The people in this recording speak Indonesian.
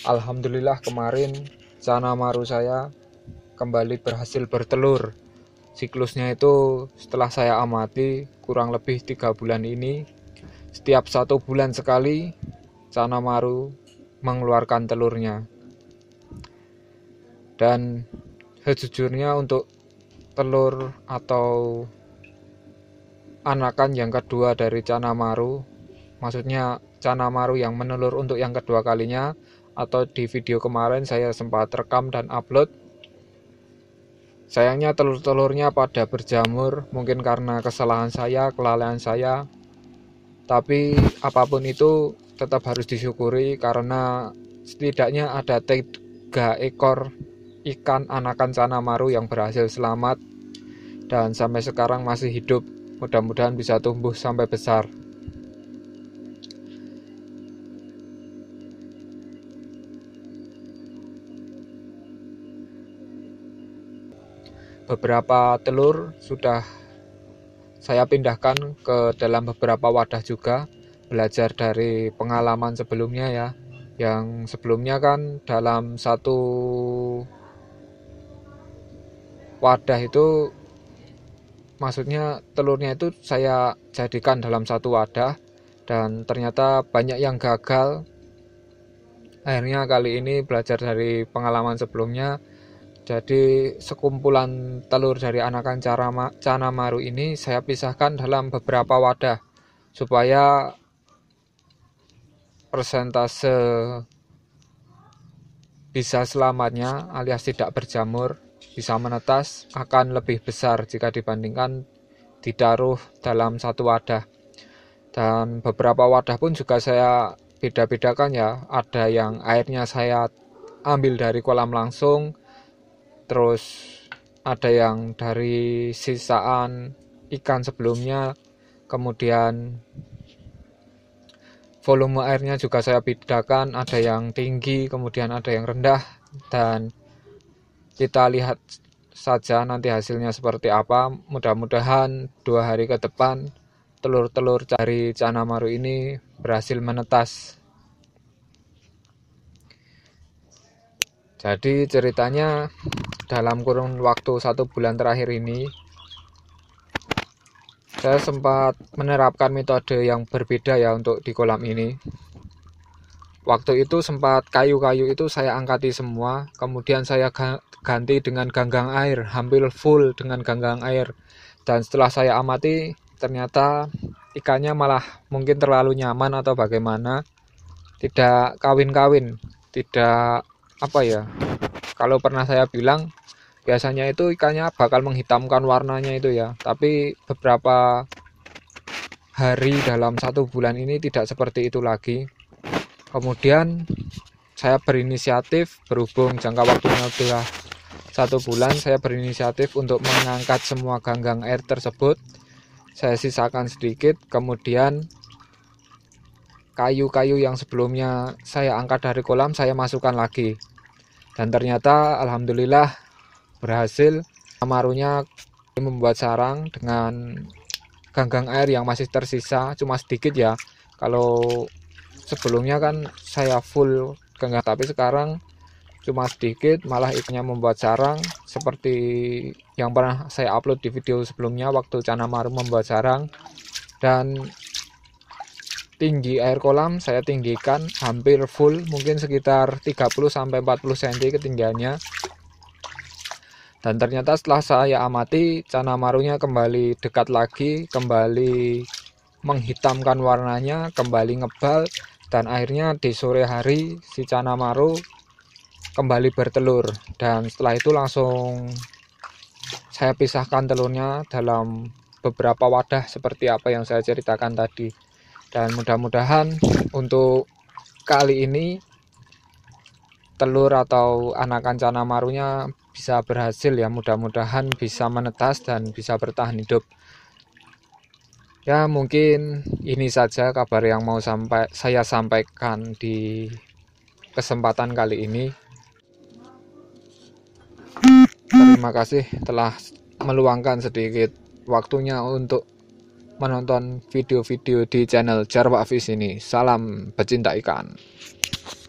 Alhamdulillah kemarin Sana Maru saya kembali berhasil bertelur Siklusnya itu setelah saya amati kurang lebih tiga bulan ini Setiap satu bulan sekali Sana Maru mengeluarkan telurnya Dan sejujurnya untuk telur atau anakan yang kedua dari Canamaru maksudnya Canamaru yang menelur untuk yang kedua kalinya atau di video kemarin saya sempat rekam dan upload. Sayangnya telur-telurnya pada berjamur, mungkin karena kesalahan saya, kelalaian saya. Tapi apapun itu tetap harus disyukuri karena setidaknya ada tiga ekor ikan anakan maru yang berhasil selamat dan sampai sekarang masih hidup. Mudah-mudahan bisa tumbuh sampai besar. beberapa telur sudah saya pindahkan ke dalam beberapa wadah juga belajar dari pengalaman sebelumnya ya yang sebelumnya kan dalam satu wadah itu maksudnya telurnya itu saya jadikan dalam satu wadah dan ternyata banyak yang gagal akhirnya kali ini belajar dari pengalaman sebelumnya jadi sekumpulan telur dari anakan cana maru ini saya pisahkan dalam beberapa wadah supaya persentase bisa selamatnya alias tidak berjamur bisa menetas akan lebih besar jika dibandingkan ditaruh dalam satu wadah dan beberapa wadah pun juga saya beda-bedakan ya ada yang airnya saya ambil dari kolam langsung terus ada yang dari sisaan ikan sebelumnya kemudian volume airnya juga saya bedakan ada yang tinggi kemudian ada yang rendah dan kita lihat saja nanti hasilnya seperti apa mudah-mudahan dua hari ke depan telur-telur cari cana maru ini berhasil menetas jadi ceritanya dalam kurun waktu satu bulan terakhir ini saya sempat menerapkan metode yang berbeda ya untuk di kolam ini waktu itu sempat kayu-kayu itu saya angkati semua kemudian saya ganti dengan ganggang air hampir full dengan ganggang air dan setelah saya amati ternyata ikannya malah mungkin terlalu nyaman atau bagaimana tidak kawin-kawin tidak apa ya kalau pernah saya bilang biasanya itu ikannya bakal menghitamkan warnanya itu ya tapi beberapa hari dalam satu bulan ini tidak seperti itu lagi kemudian saya berinisiatif berhubung jangka waktunya sudah satu bulan saya berinisiatif untuk mengangkat semua ganggang air tersebut saya sisakan sedikit kemudian kayu-kayu yang sebelumnya saya angkat dari kolam saya masukkan lagi dan ternyata alhamdulillah berhasil Amarunya membuat sarang dengan ganggang air yang masih tersisa cuma sedikit ya kalau sebelumnya kan saya full ganggang tapi sekarang cuma sedikit malah ikannya membuat sarang seperti yang pernah saya upload di video sebelumnya waktu maru membuat sarang dan tinggi air kolam saya tinggikan hampir full mungkin sekitar 30 40 cm ketinggiannya dan ternyata setelah saya amati, cana marunya kembali dekat lagi, kembali menghitamkan warnanya, kembali ngebal, dan akhirnya di sore hari si cana maru kembali bertelur. Dan setelah itu langsung saya pisahkan telurnya dalam beberapa wadah seperti apa yang saya ceritakan tadi. Dan mudah-mudahan untuk kali ini telur atau anakan cana marunya bisa berhasil ya mudah-mudahan bisa menetas dan bisa bertahan hidup ya mungkin ini saja kabar yang mau sampai saya sampaikan di kesempatan kali ini terima kasih telah meluangkan sedikit waktunya untuk menonton video-video di channel Jarwa Fish ini. Salam pecinta ikan.